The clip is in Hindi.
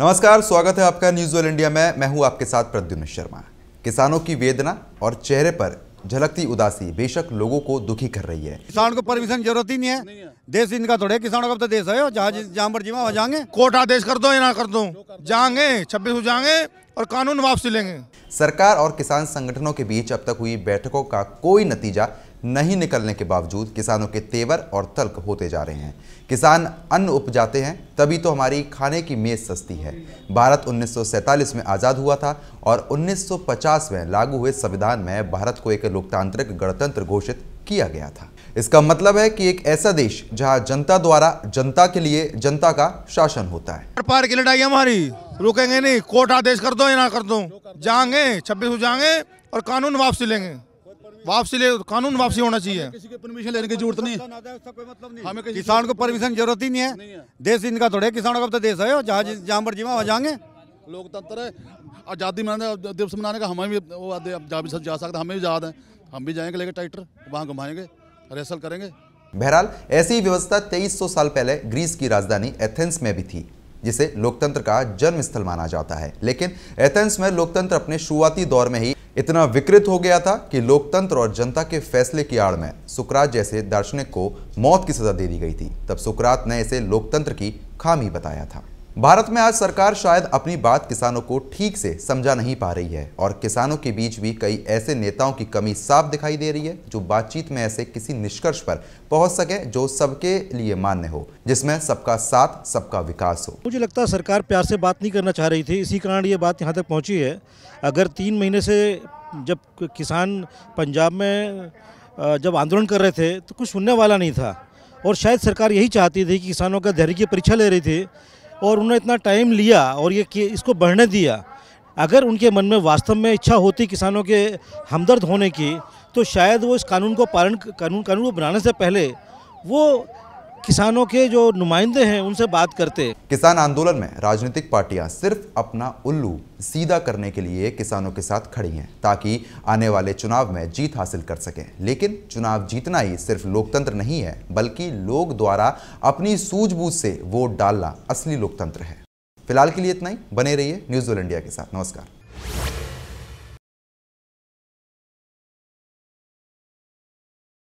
नमस्कार स्वागत है आपका न्यूज वेल इंडिया में मैं हूं आपके साथ प्रद्युम्न शर्मा किसानों की वेदना और चेहरे पर झलकती उदासी बेशक लोगों को दुखी कर रही है किसान को परमिशन जरूरत ही नहीं है, देश इनका थोड़े किसानों का तो देश है जहाँ जहाँ पर जीवा वहाँ जाएंगे कोटा आदेश कर दो या ना कर दो जाएंगे छब्बीस जाएंगे और कानून वापसी लेंगे सरकार और किसान संगठनों के बीच अब तक हुई बैठकों का कोई नतीजा नहीं निकलने के बावजूद किसानों के तेवर और तल्क होते जा रहे हैं किसान अन्न उपजाते हैं तभी तो हमारी खाने की मेज़ सस्ती है भारत 1947 में आज़ाद हुआ था और 1950 में लागू हुए संविधान में भारत को एक लोकतांत्रिक गणतंत्र घोषित किया गया था इसका मतलब है कि एक ऐसा देश जहां जनता द्वारा जनता के लिए जनता का शासन होता है पार की लड़ाई हमारी रुकेंगे नहीं कोर्ट आदेश कर दो या ना कर दो जाएंगे छब्बीस जाएंगे और कानून वापसी लेंगे वापसी ले कानून वापसी होना चाहिए किसी की परमिशन लेने की जरूरत नहीं मतलब है हमें किसान को परमिशन जरूरत ही नहीं है देश इनका थोड़े किसानों का तो देश है जहाँ जहाँ पर जीवा वहाँ जाएंगे लोकतंत्र है आज़ादी मनाने दिवस मनाने का हमें भी वो जा भी जा सकते हमें भी याद है हम भी जाएंगे लेके ट्रैक्टर वहाँ घुमाएंगे रिहर्सल करेंगे बहरहाल ऐसी व्यवस्था 2300 साल पहले ग्रीस की राजधानी एथेंस में भी थी जिसे लोकतंत्र का जन्म स्थल माना जाता है लेकिन एथेंस में लोकतंत्र अपने शुरुआती दौर में ही इतना विकृत हो गया था कि लोकतंत्र और जनता के फैसले की आड़ में सुकरात जैसे दार्शनिक को मौत की सजा दे दी गई थी तब सुकरात ने इसे लोकतंत्र की खामी बताया था भारत में आज सरकार शायद अपनी बात किसानों को ठीक से समझा नहीं पा रही है और किसानों के बीच भी कई ऐसे नेताओं की कमी साफ दिखाई दे रही है जो बातचीत में ऐसे किसी निष्कर्ष पर पहुंच सके जो सबके लिए मान्य हो जिसमें सबका साथ सबका विकास हो मुझे लगता है सरकार प्यार से बात नहीं करना चाह रही थी इसी कारण ये बात यहाँ तक पहुँची है अगर तीन महीने से जब किसान पंजाब में जब आंदोलन कर रहे थे तो कुछ सुनने वाला नहीं था और शायद सरकार यही चाहती थी कि किसानों का धैर्य परीक्षा ले रही थी और उन्होंने इतना टाइम लिया और ये इसको बढ़ने दिया अगर उनके मन में वास्तव में इच्छा होती किसानों के हमदर्द होने की तो शायद वो इस कानून को पालन कानून कानून को बनाने से पहले वो किसानों के जो नुमाइंदे हैं उनसे बात करते किसान आंदोलन में राजनीतिक पार्टियां सिर्फ अपना उल्लू सीधा करने के लिए किसानों के साथ खड़ी हैं ताकि आने वाले चुनाव में जीत हासिल कर सकें लेकिन चुनाव जीतना ही सिर्फ लोकतंत्र नहीं है बल्कि लोग द्वारा अपनी सूझबूझ से वोट डालना असली लोकतंत्र है फिलहाल के लिए इतना ही बने रहिए न्यूज़ इंडिया के साथ नमस्कार